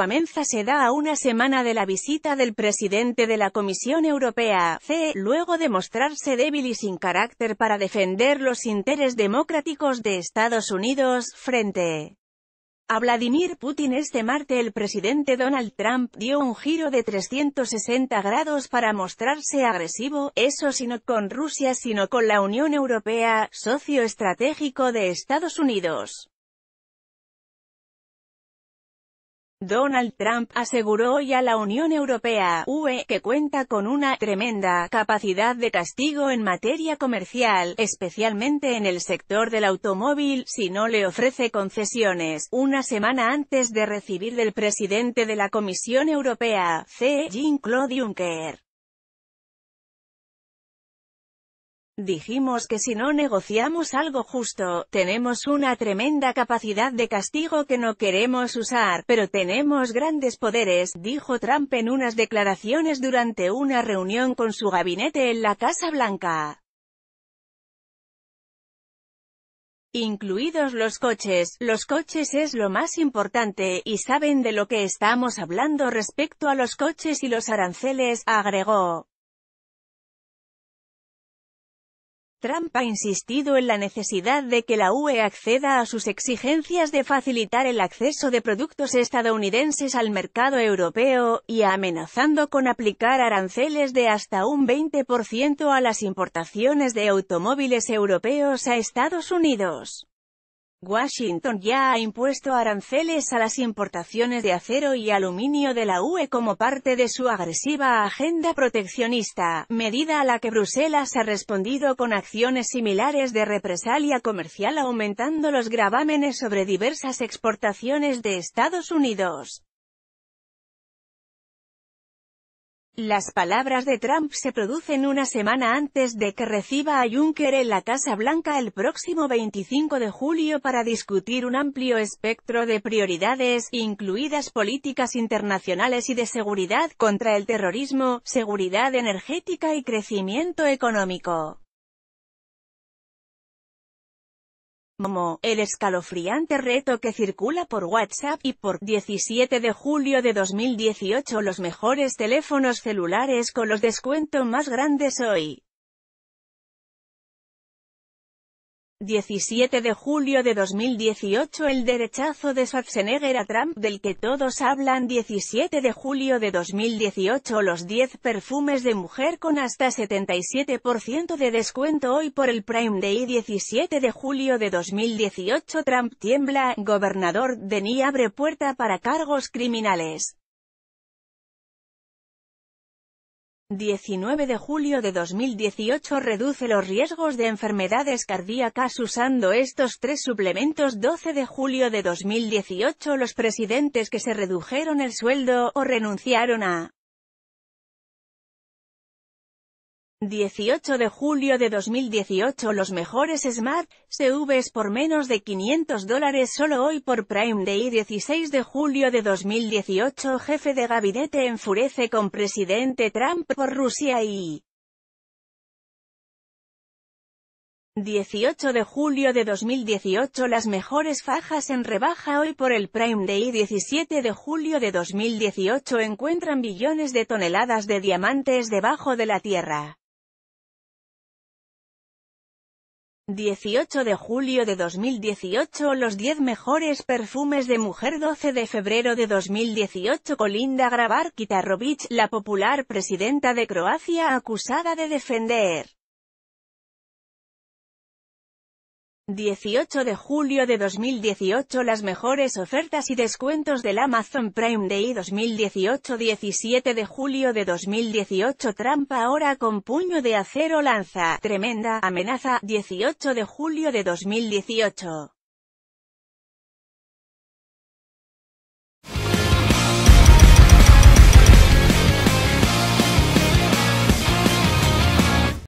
Amenza se da a una semana de la visita del presidente de la Comisión Europea, C, luego de mostrarse débil y sin carácter para defender los intereses democráticos de Estados Unidos, frente a Vladimir Putin este martes el presidente Donald Trump dio un giro de 360 grados para mostrarse agresivo, eso si no con Rusia sino con la Unión Europea, socio estratégico de Estados Unidos. Donald Trump aseguró hoy a la Unión Europea, UE, que cuenta con una «tremenda» capacidad de castigo en materia comercial, especialmente en el sector del automóvil, si no le ofrece concesiones. Una semana antes de recibir del presidente de la Comisión Europea, C. Jean-Claude Juncker, Dijimos que si no negociamos algo justo, tenemos una tremenda capacidad de castigo que no queremos usar, pero tenemos grandes poderes, dijo Trump en unas declaraciones durante una reunión con su gabinete en la Casa Blanca. incluidos los coches, los coches es lo más importante, y saben de lo que estamos hablando respecto a los coches y los aranceles, agregó. Trump ha insistido en la necesidad de que la UE acceda a sus exigencias de facilitar el acceso de productos estadounidenses al mercado europeo, y amenazando con aplicar aranceles de hasta un 20% a las importaciones de automóviles europeos a Estados Unidos. Washington ya ha impuesto aranceles a las importaciones de acero y aluminio de la UE como parte de su agresiva agenda proteccionista, medida a la que Bruselas ha respondido con acciones similares de represalia comercial aumentando los gravámenes sobre diversas exportaciones de Estados Unidos. Las palabras de Trump se producen una semana antes de que reciba a Juncker en la Casa Blanca el próximo 25 de julio para discutir un amplio espectro de prioridades, incluidas políticas internacionales y de seguridad contra el terrorismo, seguridad energética y crecimiento económico. Como el escalofriante reto que circula por WhatsApp y por 17 de julio de 2018 los mejores teléfonos celulares con los descuentos más grandes hoy. 17 de julio de 2018 El derechazo de Schwarzenegger a Trump del que todos hablan 17 de julio de 2018 Los 10 perfumes de mujer con hasta 77% de descuento hoy por el Prime Day 17 de julio de 2018 Trump tiembla, gobernador Denis abre puerta para cargos criminales 19 de julio de 2018 reduce los riesgos de enfermedades cardíacas usando estos tres suplementos 12 de julio de 2018 los presidentes que se redujeron el sueldo o renunciaron a 18 de julio de 2018 Los mejores Smart CVs por menos de 500 dólares solo hoy por Prime Day 16 de julio de 2018 Jefe de gabinete enfurece con presidente Trump por Rusia y... 18 de julio de 2018 Las mejores fajas en rebaja hoy por el Prime Day 17 de julio de 2018 Encuentran billones de toneladas de diamantes debajo de la tierra. 18 de julio de 2018 Los 10 mejores perfumes de mujer 12 de febrero de 2018 Colinda Grabar Kitarovic, la popular presidenta de Croacia acusada de defender 18 de julio de 2018 Las mejores ofertas y descuentos del Amazon Prime Day 2018 17 de julio de 2018 Trampa ahora con puño de acero lanza, tremenda, amenaza, 18 de julio de 2018